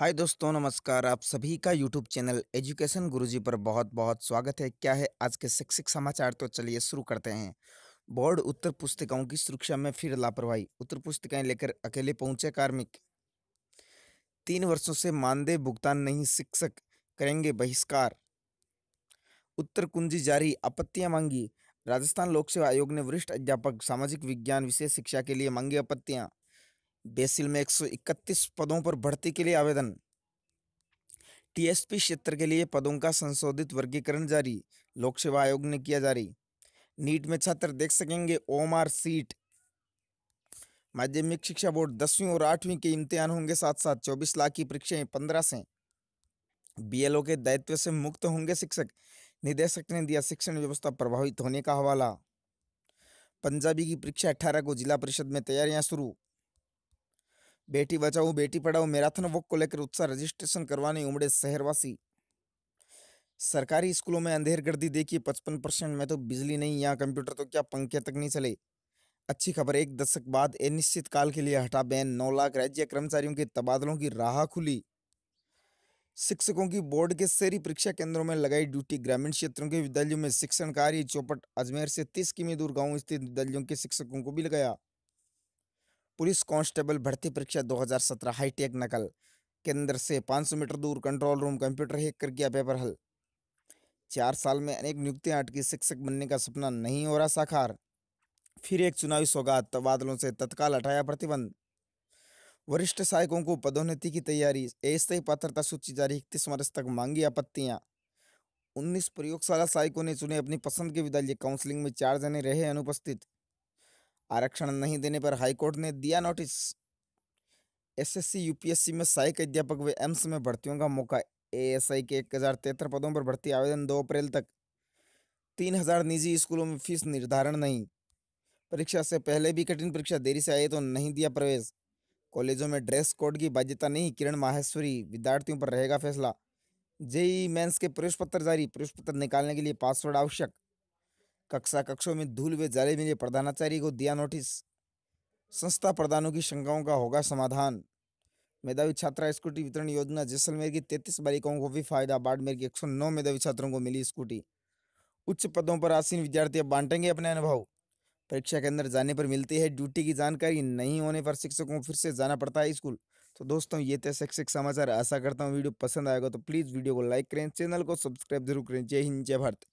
हाय दोस्तों नमस्कार आप सभी का यूट्यूब चैनल एजुकेशन गुरुजी पर बहुत बहुत स्वागत है क्या है आज के शिक्षक समाचार तो चलिए शुरू करते हैं बोर्ड उत्तर पुस्तिकाओं की सुरक्षा में फिर लापरवाही उत्तर पुस्तिकाएं लेकर अकेले पहुंचे कार्मिक तीन वर्षों से मानदेय भुगतान नहीं शिक्षक करेंगे बहिष्कार उत्तर कुंजी जारी आपत्तियां मांगी राजस्थान लोक सेवा आयोग ने वरिष्ठ अध्यापक सामाजिक विज्ञान विशेष शिक्षा के लिए मांगी आपत्तियां बेसिल में 131 पदों पर भर्ती के लिए आवेदन टीएसपी क्षेत्र के लिए पदों का संशोधित वर्गीकरण जारी लोक सेवा आयोग ने किया जारी नीट में छात्र देख सकेंगे ओमआर सीट माध्यमिक शिक्षा बोर्ड दसवीं और आठवीं के इम्तिहान होंगे साथ साथ चौबीस लाख की परीक्षाएं पंद्रह से बीएलओ के दायित्व से मुक्त होंगे शिक्षक निदेशक ने दिया शिक्षण व्यवस्था प्रभावित होने का हवाला पंजाबी की परीक्षा अठारह को जिला परिषद में तैयारियां शुरू बेटी बचाओ बेटी पढ़ाओ मैराथन वॉक को लेकर उत्साह रजिस्ट्रेशन करवाने उमड़े शहरवासी सरकारी स्कूलों में अंधेर गर्दी देखिए पचपन परसेंट में तो बिजली नहीं यहाँ कंप्यूटर तो क्या पंखे तक नहीं चले अच्छी खबर एक दशक बाद अनिश्चित काल के लिए हटा बैन नौ लाख राज्य कर्मचारियों के तबादलों की राह खुली शिक्षकों की बोर्ड के शहरी परीक्षा केंद्रों में लगाई ड्यूटी ग्रामीण क्षेत्रों के विद्यालयों में शिक्षण कार्य चौपट अजमेर से तीस किमी दूर गांव स्थित विद्यालयों के शिक्षकों को भी लगाया पुलिस कांस्टेबल भर्ती परीक्षा 2017 हाईटेक नकल केंद्र से 500 मीटर दूर कंट्रोल रूम कंप्यूटर हैक कर किया पेपर हल चार साल में अनेक नियुक्तियां अटकी शिक्षक बनने का सपना नहीं हो रहा साकार फिर एक चुनावी सौगात तबादलों से तत्काल हटाया प्रतिबंध वरिष्ठ सहायकों को पदोन्नति की तैयारी ऐसे पात्रता सूची जारी इकतीस मार्च तक मांगी आपत्तियां उन्नीस प्रयोगशाला सहायकों ने चुने अपनी पसंद के विद्यालय काउंसलिंग में चार जने रहे अनुपस्थित आरक्षण नहीं देने पर हाईकोर्ट ने दिया नोटिस एसएससी यूपीएससी में सहायक अध्यापक व एम्स में भर्तियों का मौका एएसआई के एक हज़ार तिहत्तर पदों पर भर्ती आवेदन दो अप्रैल तक तीन हज़ार निजी स्कूलों में फीस निर्धारण नहीं परीक्षा से पहले भी कठिन परीक्षा देरी से आई तो नहीं दिया प्रवेश कॉलेजों में ड्रेस कोड की बाध्यता नहीं किरण माहेश्वरी विद्यार्थियों पर रहेगा फैसला जेई मेंस के प्रवेश पत्र जारी प्रवेश पत्र निकालने के लिए पासवर्ड आवश्यक कक्षा कक्षों में धूल व जाले मिले प्रधानाचार्य को दिया नोटिस संस्था प्रधानों की शंकाओं का होगा समाधान मेधावी छात्रा स्कूटी वितरण योजना जैसलमेर की तैतीस बालिकाओं को भी फायदा बाड़मेर सौ नौ मेधावी छात्रों को मिली स्कूटी उच्च पदों पर आसीन विद्यार्थी बांटेंगे अपने अनुभव परीक्षा के अंदर जाने पर मिलती है ड्यूटी की जानकारी नहीं होने पर शिक्षकों को फिर से जाना पड़ता है स्कूल तो दोस्तों ये थे शैक्षिक समाचार आशा करता हूँ वीडियो पसंद आएगा तो प्लीज़ वीडियो को लाइक करें चैनल को सब्सक्राइब जरूर करें जय हिंद जय भारत